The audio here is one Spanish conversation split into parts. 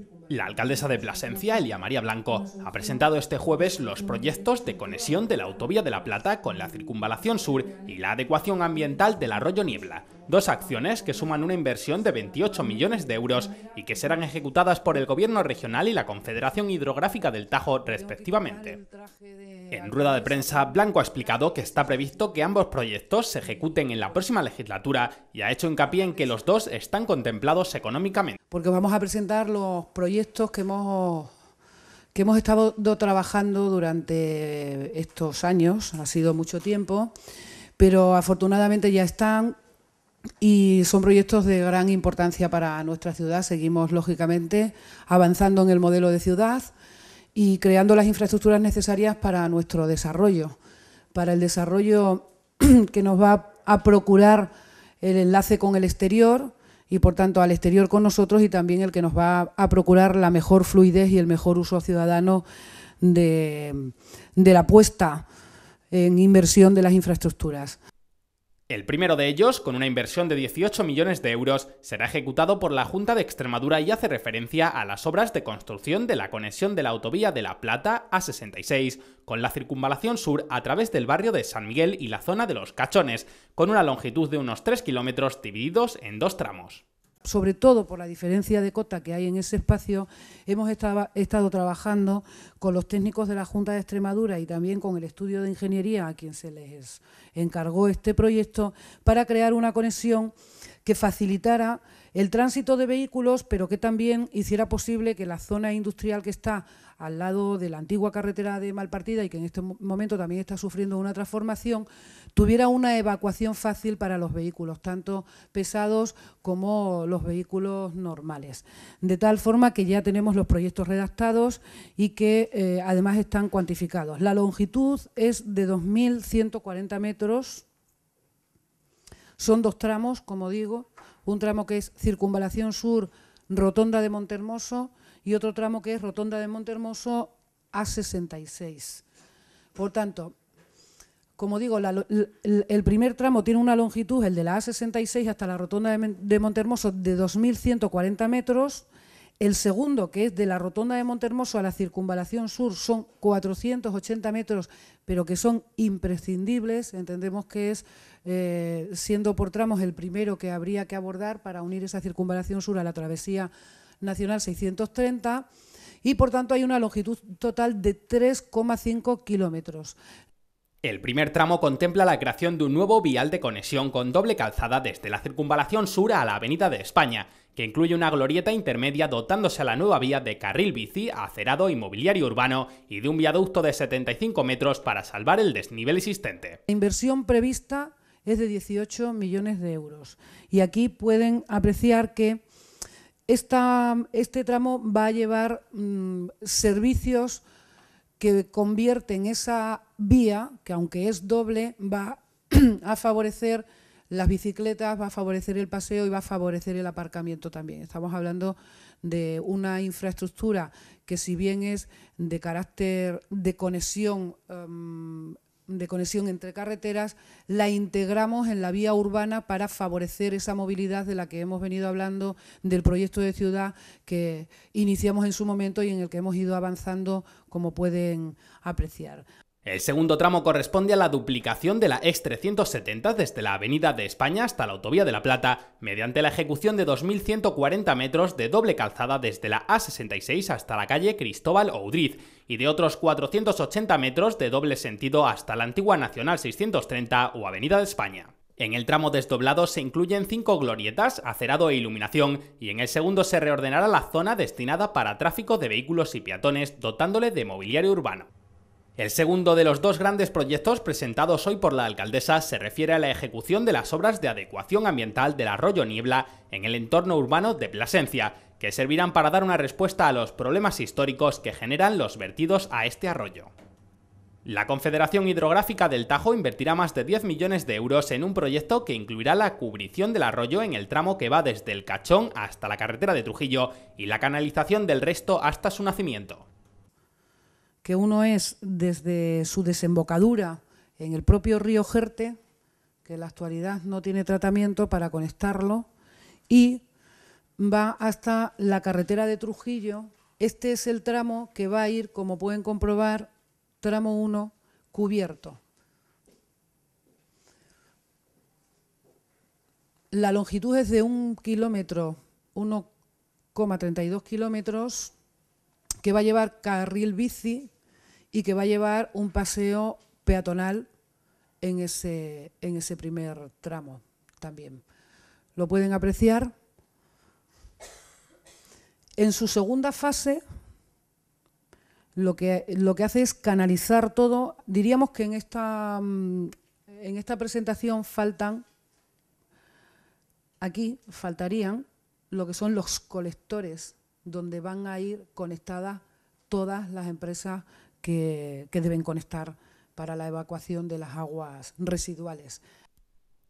un La alcaldesa de Plasencia, Elia María Blanco, ha presentado este jueves los proyectos de conexión de la Autovía de la Plata con la Circunvalación Sur y la adecuación ambiental del Arroyo Niebla, dos acciones que suman una inversión de 28 millones de euros y que serán ejecutadas por el Gobierno regional y la Confederación Hidrográfica del Tajo, respectivamente. En rueda de prensa, Blanco ha explicado que está previsto que ambos proyectos se ejecuten en la próxima legislatura y ha hecho hincapié en que los dos están contemplados económicamente. Porque vamos a presentar los proyectos que hemos, que hemos estado trabajando durante estos años, ha sido mucho tiempo, pero afortunadamente ya están y son proyectos de gran importancia para nuestra ciudad. Seguimos, lógicamente, avanzando en el modelo de ciudad y creando las infraestructuras necesarias para nuestro desarrollo, para el desarrollo que nos va a procurar el enlace con el exterior, y por tanto al exterior con nosotros y también el que nos va a procurar la mejor fluidez y el mejor uso ciudadano de, de la apuesta en inversión de las infraestructuras. El primero de ellos, con una inversión de 18 millones de euros, será ejecutado por la Junta de Extremadura y hace referencia a las obras de construcción de la conexión de la autovía de La Plata a 66, con la circunvalación sur a través del barrio de San Miguel y la zona de los Cachones, con una longitud de unos 3 kilómetros divididos en dos tramos sobre todo por la diferencia de cota que hay en ese espacio, hemos estado trabajando con los técnicos de la Junta de Extremadura y también con el estudio de ingeniería a quien se les encargó este proyecto para crear una conexión que facilitara el tránsito de vehículos, pero que también hiciera posible que la zona industrial que está al lado de la antigua carretera de Malpartida y que en este momento también está sufriendo una transformación, tuviera una evacuación fácil para los vehículos, tanto pesados como los vehículos normales. De tal forma que ya tenemos los proyectos redactados y que eh, además están cuantificados. La longitud es de 2.140 metros son dos tramos, como digo, un tramo que es Circunvalación Sur, Rotonda de Montermoso y otro tramo que es Rotonda de Montermoso A66. Por tanto, como digo, el, primer tramo tiene una longitud, el de la A66 hasta la rotonda de, de Montermoso, de 2.140 metros el segundo, que es de la rotonda de Montermoso a la circunvalación sur, son 480 metros, pero que son imprescindibles. Entendemos que es, eh, siendo por tramos, el primero que habría que abordar para unir esa circunvalación sur a la travesía nacional 630 y por tanto hay una longitud total de 3,5 kilómetros. El primer tramo contempla la creación de un nuevo vial de conexión con doble calzada desde la circunvalación sur a la Avenida de España, que incluye una glorieta intermedia dotándose a la nueva vía de carril bici, acerado inmobiliario urbano y de un viaducto de 75 metros para salvar el desnivel existente. La inversión prevista es de 18 millones de euros y aquí pueden apreciar que este tramo va a llevar mm, servicios que convierte en esa vía, que aunque es doble, va a favorecer las bicicletas, va a favorecer el paseo y va a favorecer el aparcamiento también. Estamos hablando de una infraestructura que si bien es de carácter de conexión em, de conexión entre carreteras, la integramos en la vía urbana para favorecer esa movilidad de la que hemos venido hablando, del proyecto de ciudad que iniciamos en su momento y en el que hemos ido avanzando, como pueden apreciar. El segundo tramo corresponde a la duplicación de la X370 desde la Avenida de España hasta la Autovía de la Plata, mediante la ejecución de 2.140 metros de doble calzada desde la A66 hasta la calle Cristóbal Oudriz y de otros 480 metros de doble sentido hasta la antigua Nacional 630 o Avenida de España. En el tramo desdoblado se incluyen cinco glorietas, acerado e iluminación, y en el segundo se reordenará la zona destinada para tráfico de vehículos y peatones, dotándole de mobiliario urbano. El segundo de los dos grandes proyectos presentados hoy por la alcaldesa se refiere a la ejecución de las obras de adecuación ambiental del arroyo Niebla en el entorno urbano de Plasencia, que servirán para dar una respuesta a los problemas históricos que generan los vertidos a este arroyo. La Confederación Hidrográfica del Tajo invertirá más de 10 millones de euros en un proyecto que incluirá la cubrición del arroyo en el tramo que va desde el Cachón hasta la carretera de Trujillo y la canalización del resto hasta su nacimiento que uno es desde su desembocadura en el propio río Jerte, que en la actualidad no tiene tratamiento para conectarlo, y va hasta la carretera de Trujillo. Este es el tramo que va a ir, como pueden comprobar, tramo 1 cubierto. La longitud es de un kilómetro, 1,32 kilómetros, que va a llevar carril bici, y que va a llevar un paseo peatonal en ese, en ese primer tramo también. Lo pueden apreciar. En su segunda fase, lo que, lo que hace es canalizar todo. Diríamos que en esta, mm, en esta presentación faltan, aquí faltarían lo que son los colectores, donde van a ir conectadas todas las empresas que, deben conectar para la evacuación de las aguas residuales.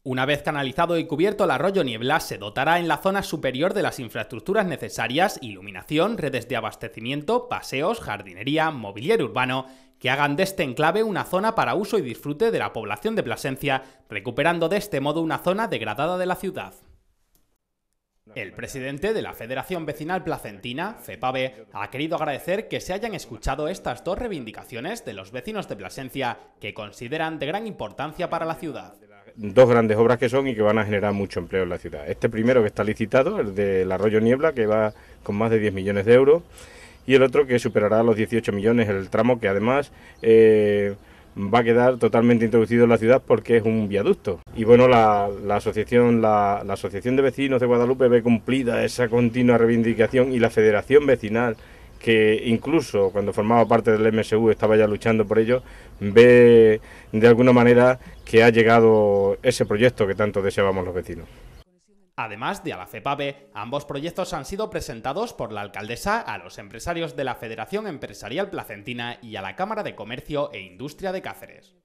Una vez canalizado y cubierto el arroyo Niebla, se dotará en la zona superior de las infraestructuras necesarias, iluminación, redes de abastecimiento, paseos, jardinería, mobiliario urbano, que hagan de este enclave una zona para uso y disfrute de la población de Plasencia, recuperando de este modo una zona degradada de la ciudad. El presidente de la Federación Vecinal Placentina, FEPAVE, ha querido agradecer que se hayan escuchado estas dos reivindicaciones de los vecinos de Plasencia que consideran de gran importancia para la ciudad dos grandes obras que son y que van a generar mucho empleo en la ciudad. Este primero que está licitado, el del Arroyo Niebla, que va con más de 10 millones de euros, y el otro que superará los 18 millones, el tramo que además eh, va a quedar totalmente introducido en la ciudad porque es un viaducto. Y bueno, la, la asociación, asociación de Vecinos de Guadalupe ve cumplida esa continua reivindicación y la Federación Vecinal que incluso cuando formaba parte del MSU estaba ya luchando por ello, ve de alguna manera que ha llegado ese proyecto que tanto deseábamos los vecinos. Además de a la e ambos proyectos han sido presentados por la alcaldesa a los empresarios de la Federación Empresarial Placentina y a la Cámara de Comercio e Industria de Cáceres.